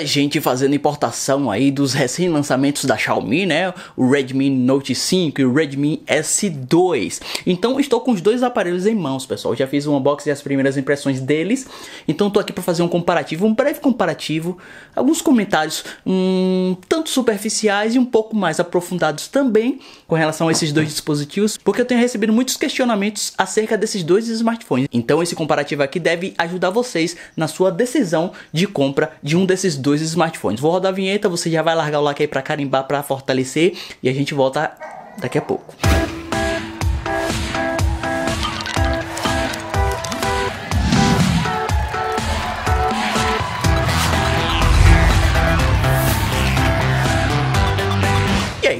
muita gente fazendo importação aí dos recém-lançamentos da Xiaomi, né? O Redmi Note 5 e o Redmi S2. Então estou com os dois aparelhos em mãos, pessoal. já fiz um unboxing e as primeiras impressões deles. Então estou aqui para fazer um comparativo, um breve comparativo, alguns comentários um tanto superficiais e um pouco mais aprofundados também com relação a esses dois dispositivos, porque eu tenho recebido muitos questionamentos acerca desses dois smartphones. Então esse comparativo aqui deve ajudar vocês na sua decisão de compra de um desses dois dois smartphones. Vou rodar a vinheta, você já vai largar o like aí para carimbar, para fortalecer e a gente volta daqui a pouco.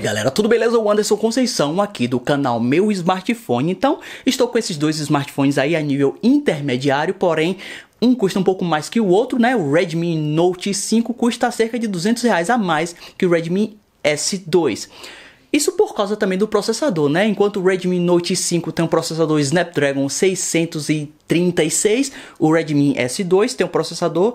galera, tudo beleza? O Anderson Conceição aqui do canal Meu Smartphone. Então, estou com esses dois smartphones aí a nível intermediário, porém um custa um pouco mais que o outro, né? O Redmi Note 5 custa cerca de 200 reais a mais que o Redmi S2. Isso por causa também do processador, né? Enquanto o Redmi Note 5 tem um processador Snapdragon 636, o Redmi S2 tem um processador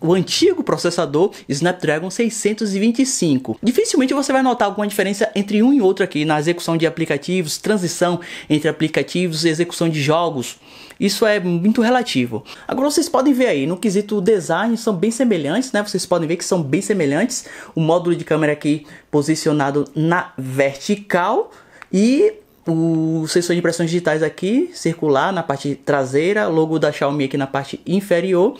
o antigo processador Snapdragon 625. Dificilmente você vai notar alguma diferença entre um e outro aqui na execução de aplicativos, transição entre aplicativos e execução de jogos. Isso é muito relativo. Agora vocês podem ver aí, no quesito design são bem semelhantes, né? Vocês podem ver que são bem semelhantes. O módulo de câmera aqui posicionado na vertical e o sensor de impressões digitais aqui, circular na parte traseira, logo da Xiaomi aqui na parte inferior.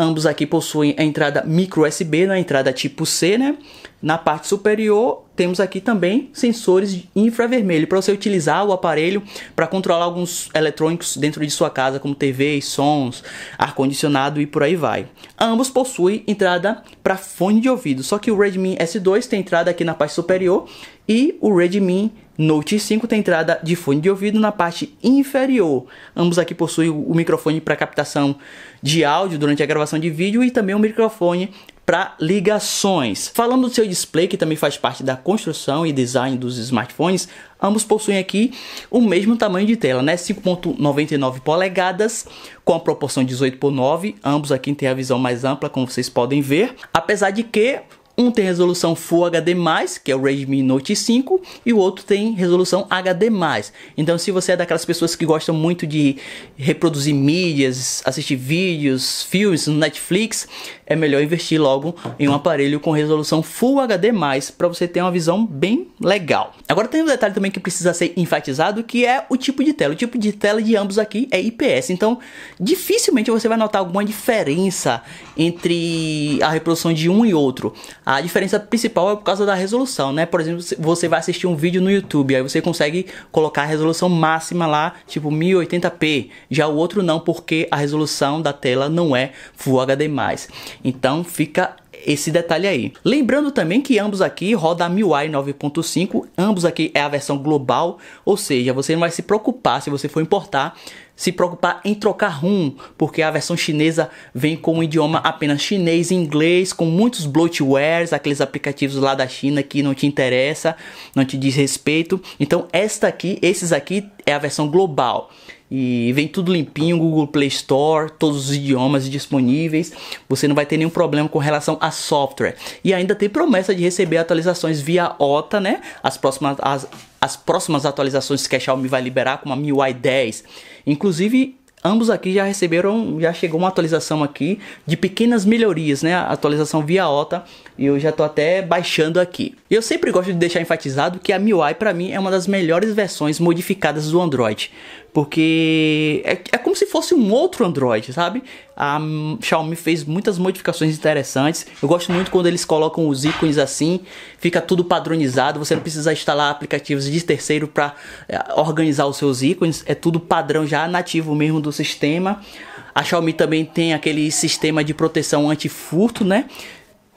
Ambos aqui possuem a entrada micro USB, na né? entrada tipo C, né? Na parte superior temos aqui também sensores infravermelho para você utilizar o aparelho para controlar alguns eletrônicos dentro de sua casa, como TV, sons, ar condicionado e por aí vai. Ambos possuem entrada para fone de ouvido, só que o Redmi S2 tem entrada aqui na parte superior e o Redmi Note 5 tem entrada de fone de ouvido na parte inferior. Ambos aqui possuem o microfone para captação de áudio durante a gravação de vídeo e também o um microfone para ligações. Falando do seu display, que também faz parte da construção e design dos smartphones, ambos possuem aqui o mesmo tamanho de tela, né? 5.99 polegadas com a proporção 18 por 9, ambos aqui têm a visão mais ampla, como vocês podem ver. Apesar de que um tem resolução Full HD+, que é o Redmi Note 5, e o outro tem resolução HD+. Então, se você é daquelas pessoas que gostam muito de reproduzir mídias, assistir vídeos, filmes no Netflix, é melhor investir logo em um aparelho com resolução Full HD+, para você ter uma visão bem legal. Agora tem um detalhe também que precisa ser enfatizado, que é o tipo de tela. O tipo de tela de ambos aqui é IPS, então dificilmente você vai notar alguma diferença entre a reprodução de um e outro. A diferença principal é por causa da resolução, né? Por exemplo, você vai assistir um vídeo no YouTube, aí você consegue colocar a resolução máxima lá, tipo 1080p. Já o outro não, porque a resolução da tela não é Full HD+. Então fica esse detalhe aí. Lembrando também que ambos aqui roda a MIUI 9.5, ambos aqui é a versão global, ou seja, você não vai se preocupar se você for importar, se preocupar em trocar rum, porque a versão chinesa vem com o idioma apenas chinês e inglês, com muitos bloatwares, aqueles aplicativos lá da China que não te interessa, não te diz respeito. Então esta aqui, esses aqui é a versão global. E vem tudo limpinho, Google Play Store, todos os idiomas disponíveis. Você não vai ter nenhum problema com relação a software. E ainda tem promessa de receber atualizações via OTA, né? As próximas, as, as próximas atualizações que a Xiaomi vai liberar, como a MIUI 10. Inclusive, ambos aqui já receberam, já chegou uma atualização aqui de pequenas melhorias, né? atualização via OTA e eu já tô até baixando aqui. Eu sempre gosto de deixar enfatizado que a MIUI para mim é uma das melhores versões modificadas do Android. Porque é, é como se fosse um outro Android, sabe? A Xiaomi fez muitas modificações interessantes. Eu gosto muito quando eles colocam os ícones assim, fica tudo padronizado. Você não precisa instalar aplicativos de terceiro para eh, organizar os seus ícones. É tudo padrão já nativo mesmo do sistema. A Xiaomi também tem aquele sistema de proteção anti-furto, né?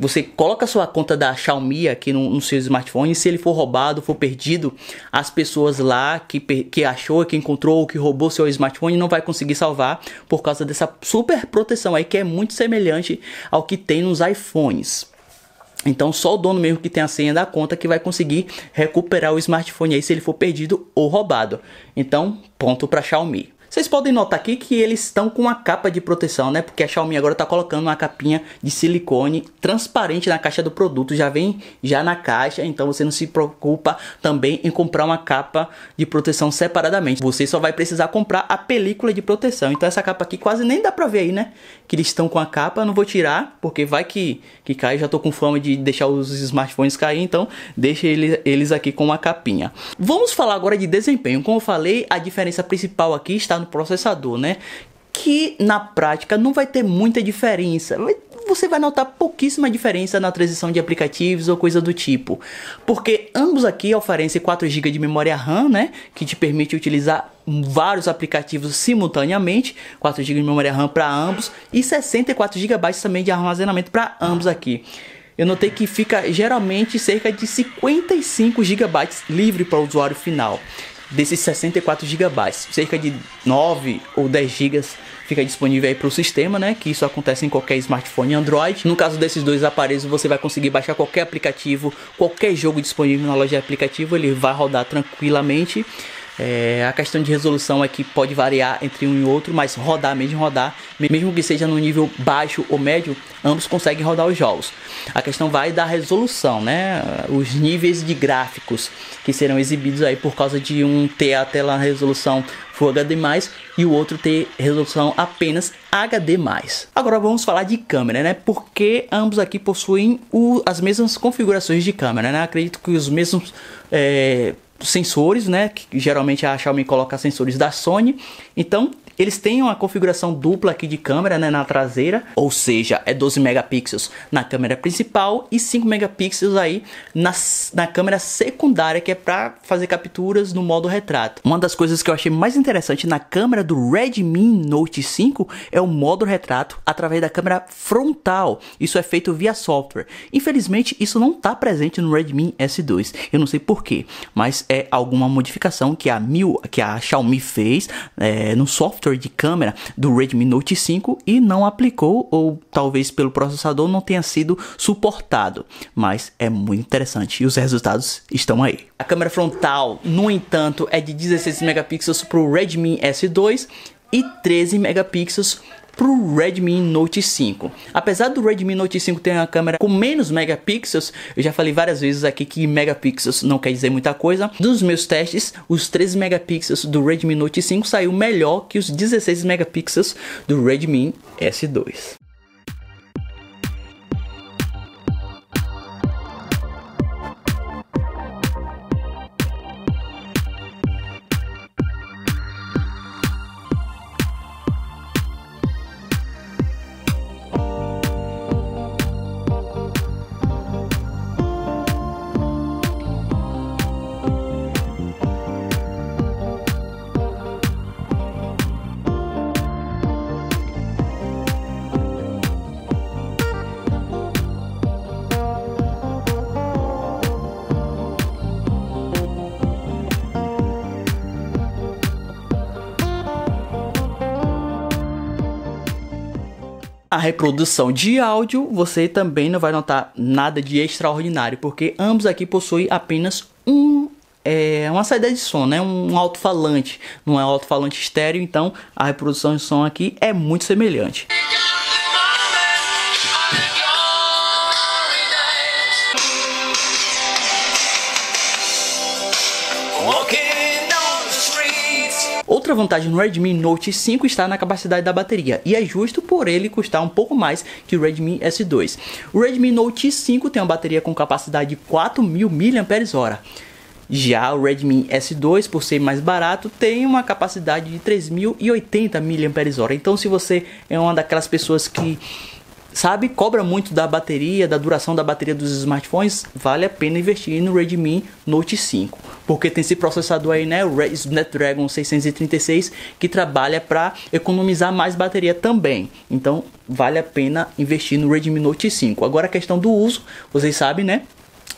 Você coloca sua conta da Xiaomi aqui no, no seu smartphone. E se ele for roubado, for perdido, as pessoas lá que, que achou, que encontrou, que roubou seu smartphone não vai conseguir salvar por causa dessa super proteção aí que é muito semelhante ao que tem nos iPhones. Então só o dono mesmo que tem a senha da conta que vai conseguir recuperar o smartphone aí se ele for perdido ou roubado. Então, ponto para Xiaomi. Vocês podem notar aqui que eles estão com uma capa de proteção, né? Porque a Xiaomi agora está colocando uma capinha de silicone transparente na caixa do produto. Já vem já na caixa, então você não se preocupa também em comprar uma capa de proteção separadamente. Você só vai precisar comprar a película de proteção. Então essa capa aqui quase nem dá pra ver aí, né? Que eles estão com a capa. não vou tirar, porque vai que, que cai. já tô com fama de deixar os smartphones cair, então deixa eles, eles aqui com uma capinha. Vamos falar agora de desempenho. Como eu falei, a diferença principal aqui está no processador, né? Que na prática não vai ter muita diferença. Você vai notar pouquíssima diferença na transição de aplicativos ou coisa do tipo, porque ambos aqui oferecem 4 GB de memória RAM, né? Que te permite utilizar vários aplicativos simultaneamente, 4 GB de memória RAM para ambos e 64 GB também de armazenamento para ambos aqui. Eu notei que fica geralmente cerca de 55 GB livre para o usuário final desses 64 GB, cerca de 9 ou 10 GB fica disponível aí para o sistema, né? Que isso acontece em qualquer smartphone Android. No caso desses dois aparelhos, você vai conseguir baixar qualquer aplicativo, qualquer jogo disponível na loja de aplicativo, ele vai rodar tranquilamente. É, a questão de resolução aqui é pode variar entre um e outro, mas rodar, mesmo rodar, mesmo que seja no nível baixo ou médio, ambos conseguem rodar os jogos. A questão vai da resolução, né? Os níveis de gráficos que serão exibidos aí por causa de um ter a tela resolução Full HD+, e o outro ter resolução apenas HD+. Agora vamos falar de câmera, né? Porque ambos aqui possuem o, as mesmas configurações de câmera, né? Acredito que os mesmos... É, sensores, né? Que geralmente a Xiaomi coloca sensores da Sony. Então, eles têm uma configuração dupla aqui de câmera né, na traseira, ou seja, é 12 megapixels na câmera principal e 5 megapixels aí na, na câmera secundária, que é para fazer capturas no modo retrato. Uma das coisas que eu achei mais interessante na câmera do Redmi Note 5 é o modo retrato através da câmera frontal. Isso é feito via software. Infelizmente, isso não está presente no Redmi S2. Eu não sei porquê, mas é alguma modificação que a, Mil, que a Xiaomi fez é, no software sensor de câmera do Redmi Note 5 e não aplicou, ou talvez pelo processador não tenha sido suportado. Mas é muito interessante e os resultados estão aí. A câmera frontal, no entanto, é de 16 megapixels para o Redmi S2 e 13 megapixels para o Redmi Note 5. Apesar do Redmi Note 5 ter uma câmera com menos megapixels, eu já falei várias vezes aqui que megapixels não quer dizer muita coisa. Dos meus testes, os 13 megapixels do Redmi Note 5 saiu melhor que os 16 megapixels do Redmi S2. A reprodução de áudio, você também não vai notar nada de extraordinário, porque ambos aqui possuem apenas um é uma saída de som, né? Um alto-falante, não é um alto-falante estéreo, então a reprodução de som aqui é muito semelhante. Okay. Outra vantagem no Redmi Note 5 está na capacidade da bateria, e é justo por ele custar um pouco mais que o Redmi S2. O Redmi Note 5 tem uma bateria com capacidade de 4.000 mAh. Já o Redmi S2, por ser mais barato, tem uma capacidade de 3.080 mAh. Então, se você é uma daquelas pessoas que sabe, cobra muito da bateria, da duração da bateria dos smartphones, vale a pena investir no Redmi Note 5 porque tem esse processador aí, né, o Snapdragon 636, que trabalha para economizar mais bateria também. Então, vale a pena investir no Redmi Note 5. Agora a questão do uso, vocês sabem, né?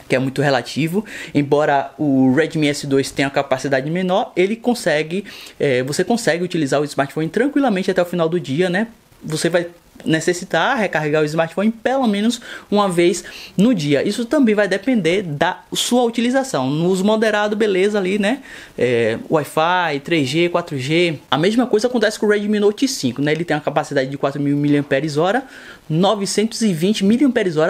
que é muito relativo. Embora o Redmi S2 tenha uma capacidade menor, ele consegue, é, você consegue utilizar o smartphone tranquilamente até o final do dia, né? Você vai necessitar recarregar o smartphone pelo menos uma vez no dia. Isso também vai depender da sua utilização. No uso moderado, beleza ali, né? É, Wi-Fi, 3G, 4G. A mesma coisa acontece com o Redmi Note 5, né? Ele tem uma capacidade de 4.000 mAh, 920 mAh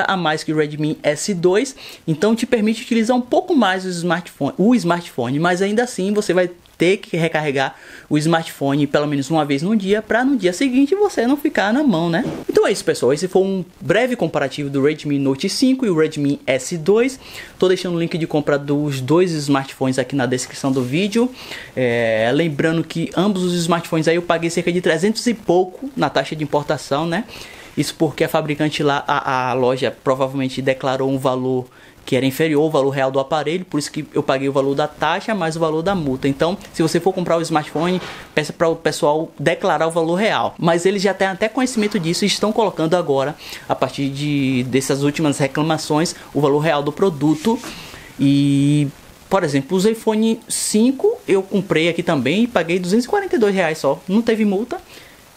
a mais que o Redmi S2, então te permite utilizar um pouco mais o smartphone, o smartphone, mas ainda assim você vai ter que recarregar o smartphone pelo menos uma vez no dia para no dia seguinte você não ficar na mão, né? Então é isso, pessoal. Esse foi um breve comparativo do Redmi Note 5 e o Redmi S2. Tô deixando o link de compra dos dois smartphones aqui na descrição do vídeo. É, lembrando que ambos os smartphones aí eu paguei cerca de 300 e pouco na taxa de importação, né? Isso porque a fabricante lá, a, a loja provavelmente declarou um valor que era inferior ao valor real do aparelho, por isso que eu paguei o valor da taxa mais o valor da multa. Então, se você for comprar o smartphone, peça para o pessoal declarar o valor real. Mas eles já têm até conhecimento disso e estão colocando agora, a partir de, dessas últimas reclamações, o valor real do produto. E, por exemplo, o iPhone 5 eu comprei aqui também e paguei 242 reais só, não teve multa.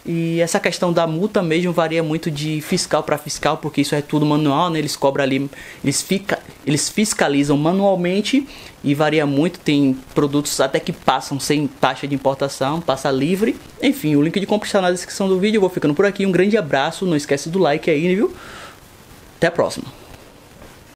E essa questão da multa mesmo varia muito de fiscal para fiscal, porque isso é tudo manual, né? Eles cobram ali, eles, fica, eles fiscalizam manualmente e varia muito. Tem produtos até que passam sem taxa de importação, passa livre. Enfim, o link de compra está na descrição do vídeo. Eu vou ficando por aqui. Um grande abraço, não esquece do like aí, viu? Até a próxima.